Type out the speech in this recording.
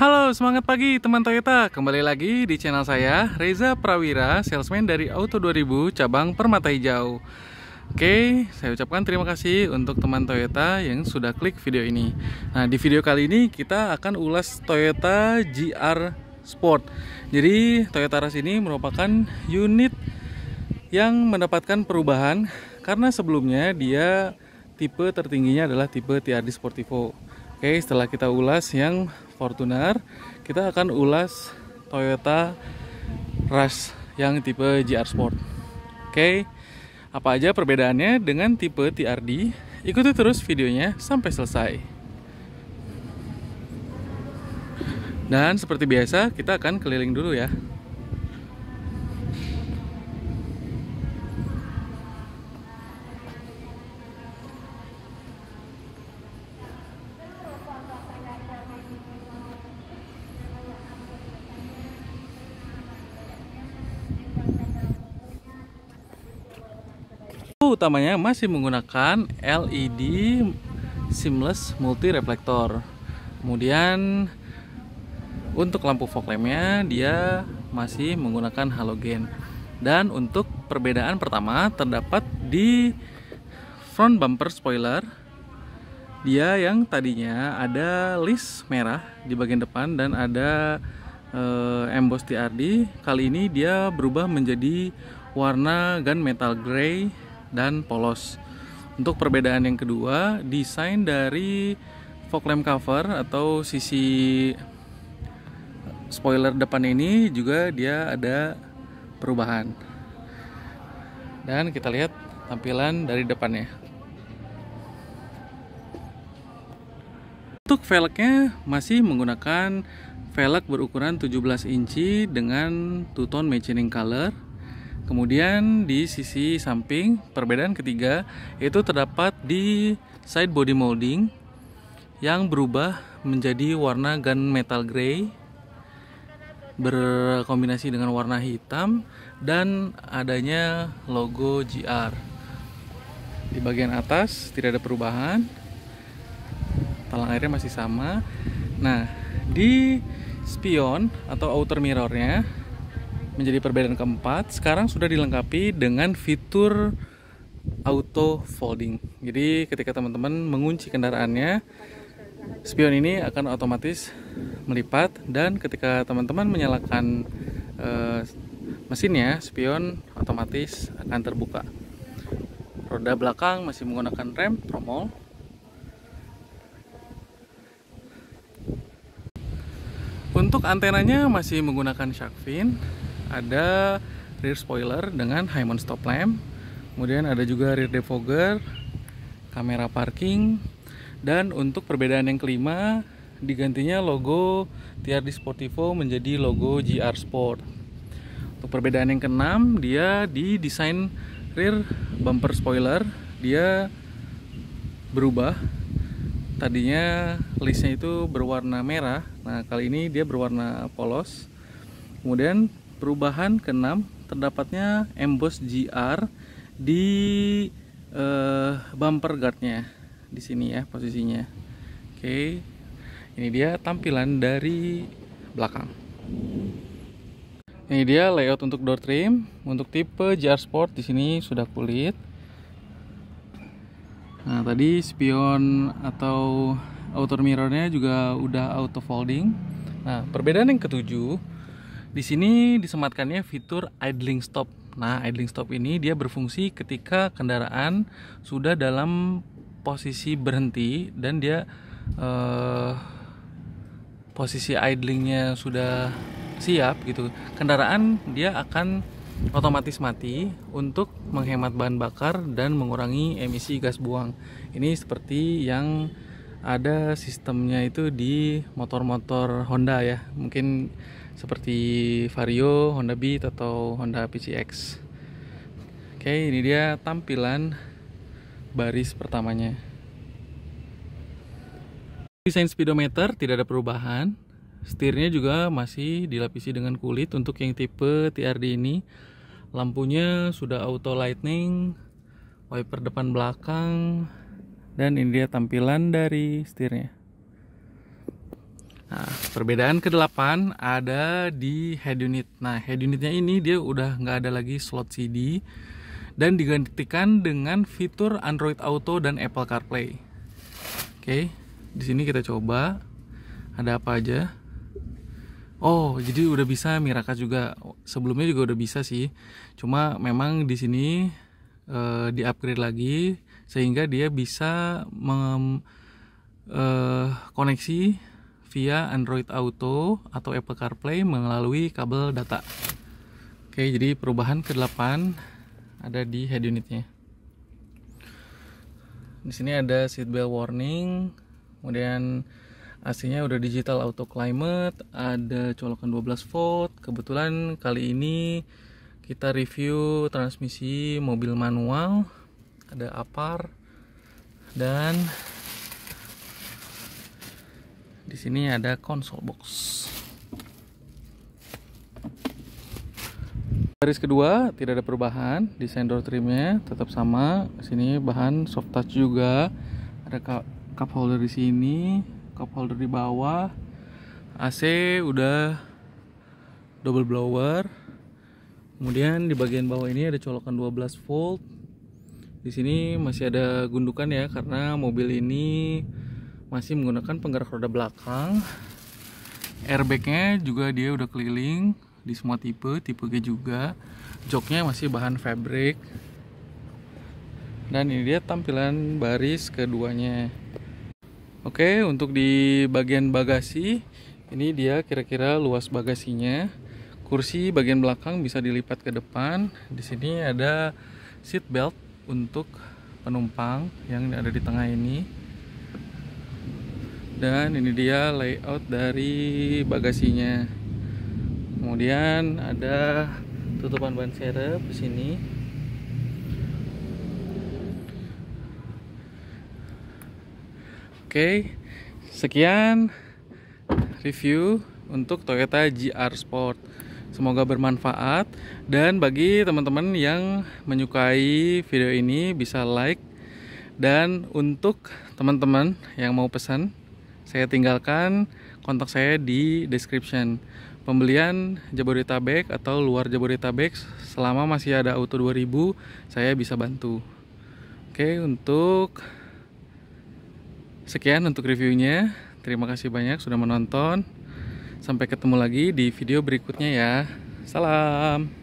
Halo, semangat pagi teman Toyota. Kembali lagi di channel saya, Reza Prawira, salesman dari Auto 2000 cabang Permata Hijau. Oke, saya ucapkan terima kasih untuk teman Toyota yang sudah klik video ini. Nah, di video kali ini kita akan ulas Toyota GR Sport. Jadi, Toyota Rush ini merupakan unit yang mendapatkan perubahan karena sebelumnya dia tipe tertingginya adalah tipe TRD Sportivo. Oke, setelah kita ulas yang Fortuner, kita akan ulas Toyota Rush yang tipe GR Sport. Oke, apa aja perbedaannya dengan tipe TRD? Ikuti terus videonya sampai selesai. Dan seperti biasa, kita akan keliling dulu ya. utamanya masih menggunakan LED seamless multi reflektor. Kemudian untuk lampu fog lampnya dia masih menggunakan halogen. Dan untuk perbedaan pertama terdapat di front bumper spoiler. Dia yang tadinya ada list merah di bagian depan dan ada e, emboss TRD. Kali ini dia berubah menjadi warna gun metal grey dan polos. Untuk perbedaan yang kedua, desain dari fog lamp cover atau sisi eh, spoiler depan ini juga dia ada perubahan. Dan kita lihat tampilan dari depannya. Untuk velgnya masih menggunakan velg berukuran 17 inci dengan two-tone matching color Kemudian di sisi samping, perbedaan ketiga itu terdapat di side body molding yang berubah menjadi warna gun metal grey berkombinasi dengan warna hitam dan adanya logo GR. Di bagian atas tidak ada perubahan. Talang airnya masih sama. Nah, di spion atau outer mirrornya menjadi perbedaan keempat sekarang sudah dilengkapi dengan fitur auto folding jadi ketika teman-teman mengunci kendaraannya spion ini akan otomatis melipat dan ketika teman-teman menyalakan eh, mesinnya spion otomatis akan terbuka roda belakang masih menggunakan rem tromol untuk antenanya masih menggunakan shark fin ada rear spoiler dengan high mount stop lamp kemudian ada juga rear defogger kamera parking dan untuk perbedaan yang kelima digantinya logo TRD Sportivo menjadi logo GR Sport untuk perbedaan yang keenam dia di desain rear bumper spoiler dia berubah tadinya listnya itu berwarna merah nah kali ini dia berwarna polos kemudian Perubahan keenam terdapatnya emboss GR di uh, bumper guardnya di sini ya posisinya. Oke, okay. ini dia tampilan dari belakang. Ini dia layout untuk door trim. Untuk tipe GR Sport di sini sudah kulit. Nah tadi spion atau outer mirrornya juga udah auto folding. Nah perbedaan yang ketujuh di sini disematkannya fitur idling stop. Nah, idling stop ini dia berfungsi ketika kendaraan sudah dalam posisi berhenti dan dia eh, posisi idlingnya sudah siap gitu. Kendaraan dia akan otomatis mati untuk menghemat bahan bakar dan mengurangi emisi gas buang. Ini seperti yang ada sistemnya itu di motor-motor Honda ya. Mungkin seperti Vario, Honda Beat atau Honda PCX. Oke, ini dia tampilan baris pertamanya. Desain speedometer tidak ada perubahan. Setirnya juga masih dilapisi dengan kulit untuk yang tipe TRD ini. Lampunya sudah auto lightning, wiper depan belakang, dan ini dia tampilan dari setirnya. Nah, perbedaan ke-8 ada di head unit. Nah, head unitnya ini dia udah nggak ada lagi slot CD dan digantikan dengan fitur Android Auto dan Apple CarPlay. Oke, di sini kita coba ada apa aja. Oh, jadi udah bisa Miraka juga. Sebelumnya juga udah bisa sih. Cuma memang di sini e, di-upgrade lagi sehingga dia bisa mem, e, koneksi via Android Auto atau Apple CarPlay melalui kabel data. Oke, jadi perubahan ke-8 ada di head unitnya. Di sini ada seatbelt warning, kemudian AC-nya udah digital auto climate, ada colokan 12 volt. Kebetulan kali ini kita review transmisi mobil manual, ada apar dan di sini ada console box. Baris kedua tidak ada perubahan, desain door trimnya tetap sama. Di Sini bahan soft touch juga. Ada cup holder di sini, cup holder di bawah. AC udah double blower. Kemudian di bagian bawah ini ada colokan 12 volt. Di sini masih ada gundukan ya karena mobil ini masih menggunakan penggerak roda belakang airbagnya juga dia udah keliling di semua tipe tipe G juga joknya masih bahan fabric dan ini dia tampilan baris keduanya oke untuk di bagian bagasi ini dia kira-kira luas bagasinya kursi bagian belakang bisa dilipat ke depan di sini ada seat belt untuk penumpang yang ada di tengah ini dan ini dia layout dari bagasinya kemudian ada tutupan ban serep di sini Oke, sekian review untuk Toyota GR Sport. Semoga bermanfaat dan bagi teman-teman yang menyukai video ini bisa like dan untuk teman-teman yang mau pesan saya tinggalkan kontak saya di description. Pembelian Jabodetabek atau luar Jabodetabek selama masih ada auto 2000 saya bisa bantu. Oke, untuk sekian untuk reviewnya. Terima kasih banyak sudah menonton. Sampai ketemu lagi di video berikutnya ya. Salam.